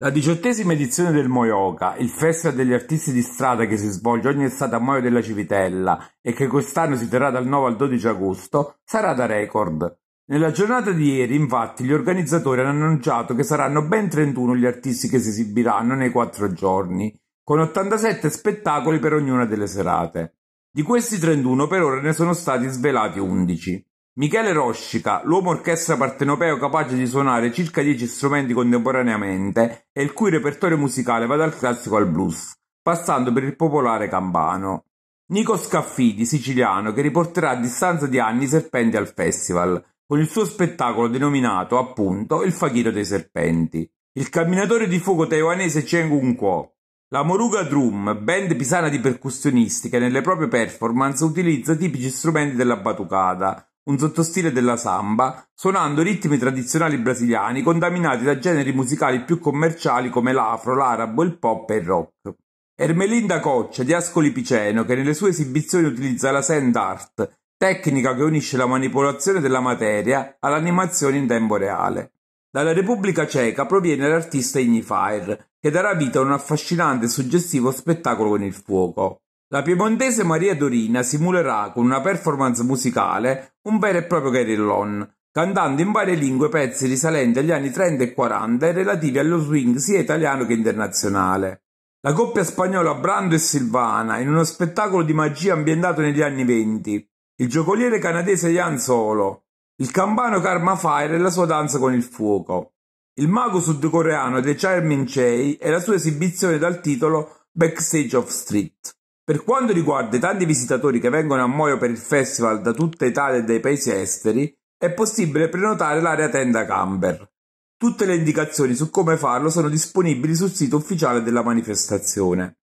La diciottesima edizione del Moyoca, il festival degli artisti di strada che si svolge ogni estate a Moio della Civitella e che quest'anno si terrà dal 9 al 12 agosto, sarà da record. Nella giornata di ieri, infatti, gli organizzatori hanno annunciato che saranno ben 31 gli artisti che si esibiranno nei quattro giorni, con 87 spettacoli per ognuna delle serate. Di questi 31 per ora ne sono stati svelati 11. Michele Roscica, l'uomo orchestra partenopeo capace di suonare circa 10 strumenti contemporaneamente e il cui repertorio musicale va dal classico al blues, passando per il popolare campano. Nico Scaffidi, siciliano, che riporterà a distanza di anni i serpenti al festival, con il suo spettacolo denominato appunto Il Faghiro dei Serpenti. Il camminatore di fuoco taiwanese Cheng Un Kuo. La Moruga Drum, band pisana di percussionisti che nelle proprie performance utilizza tipici strumenti della batucata, un sottostile della samba, suonando ritmi tradizionali brasiliani contaminati da generi musicali più commerciali come l'afro, l'arabo, il pop e il rock. Ermelinda Coccia di Ascoli Piceno, che nelle sue esibizioni utilizza la sand art, tecnica che unisce la manipolazione della materia all'animazione in tempo reale. Dalla Repubblica Ceca proviene l'artista Ignifier, che darà vita a un affascinante e suggestivo spettacolo con il fuoco. La piemontese Maria Dorina simulerà con una performance musicale un vero e proprio carillon, cantando in varie lingue pezzi risalenti agli anni 30 e 40 e relativi allo swing sia italiano che internazionale. La coppia spagnola Brando e Silvana in uno spettacolo di magia ambientato negli anni 20, il giocoliere canadese Jan Solo, il campano Karma Fire e la sua danza con il fuoco, il mago sudcoreano The Charming Chey e la sua esibizione dal titolo Backstage of Street. Per quanto riguarda i tanti visitatori che vengono a Moio per il festival da tutta Italia e dai paesi esteri, è possibile prenotare l'area tenda camber. Tutte le indicazioni su come farlo sono disponibili sul sito ufficiale della manifestazione.